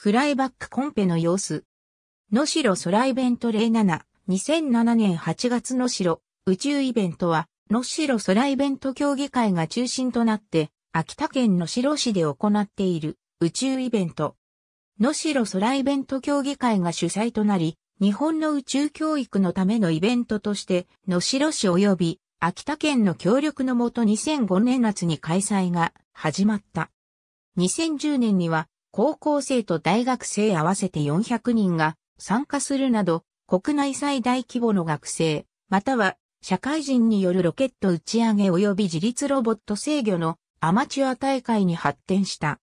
フライバックコンペの様子。野城空イベント07、2007年8月野城宇宙イベントは、野城空イベント協議会が中心となって、秋田県野城市で行っている宇宙イベント。野城空イベント協議会が主催となり、日本の宇宙教育のためのイベントとして、野城市及び秋田県の協力のもと2005年夏に開催が始まった。2010年には高校生と大学生合わせて400人が参加するなど、国内最大規模の学生、または社会人によるロケット打ち上げ及び自立ロボット制御のアマチュア大会に発展した。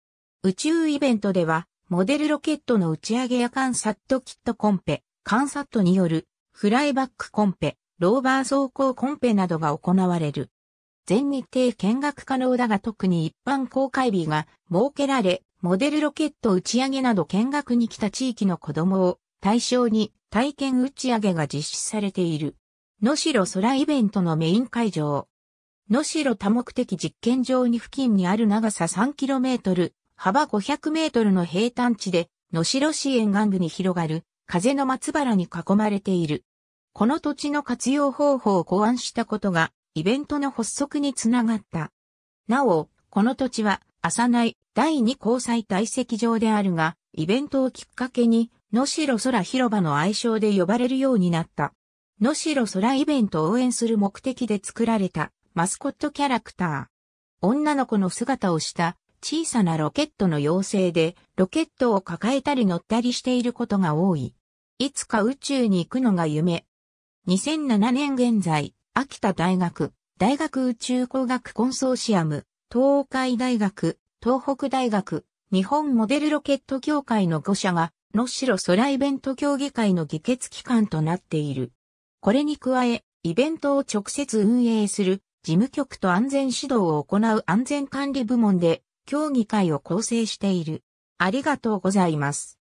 宇宙イベントでは、モデルロケットの打ち上げやカンサットキットコンペ、カンサットによるフライバックコンペ、ローバー走行コンペなどが行われる。全日程見学可能だが特に一般公開日が設けられ、モデルロケット打ち上げなど見学に来た地域の子供を対象に体験打ち上げが実施されている。野城空イベントのメイン会場。野城多目的実験場に付近にある長さ 3km、幅 500m の平坦地で、野城市沿岸部に広がる、風の松原に囲まれている。この土地の活用方法を考案したことが、イベントの発足につながった。なお、この土地は、朝内第二交際体積場であるが、イベントをきっかけに、野代空広場の愛称で呼ばれるようになった。野代空イベントを応援する目的で作られたマスコットキャラクター。女の子の姿をした小さなロケットの妖精で、ロケットを抱えたり乗ったりしていることが多い。いつか宇宙に行くのが夢。2007年現在、秋田大学、大学宇宙工学コンソーシアム、東海大学、東北大学、日本モデルロケット協会の5社が、しろ空イベント協議会の議決機関となっている。これに加え、イベントを直接運営する事務局と安全指導を行う安全管理部門で協議会を構成している。ありがとうございます。